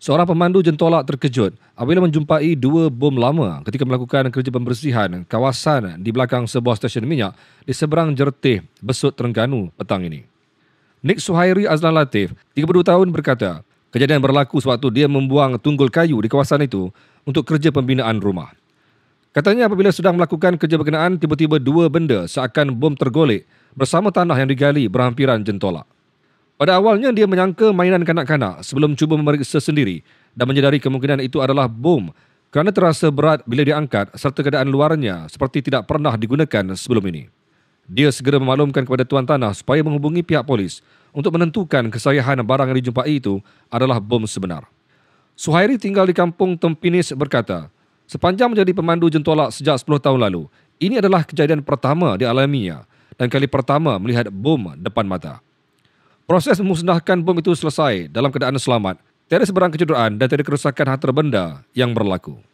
Seorang pemandu jentolak terkejut apabila menjumpai dua bom lama ketika melakukan kerja pembersihan kawasan di belakang sebuah stesen minyak di seberang jertih Besut Terengganu petang ini. Nik Suhairi Azlan Latif, 32 tahun berkata, kejadian berlaku sewaktu dia membuang tunggul kayu di kawasan itu untuk kerja pembinaan rumah. Katanya apabila sedang melakukan kerja berkenaan, tiba-tiba dua benda seakan bom tergolek bersama tanah yang digali berhampiran jentolak. Pada awalnya dia menyangka mainan kanak-kanak sebelum cuba memeriksa sendiri dan menyedari kemungkinan itu adalah bom kerana terasa berat bila diangkat serta keadaan luarnya seperti tidak pernah digunakan sebelum ini. Dia segera memaklumkan kepada tuan tanah supaya menghubungi pihak polis untuk menentukan kesayahan barang yang dijumpai itu adalah bom sebenar. Suhairi tinggal di kampung Tempinis berkata, sepanjang menjadi pemandu jentolak sejak 10 tahun lalu, ini adalah kejadian pertama dialaminya dan kali pertama melihat bom depan mata. Proses memusnahkan bom itu selesai dalam keadaan selamat. Tiada sebarang kecederaan dan tiada kerusakan harta benda yang berlaku.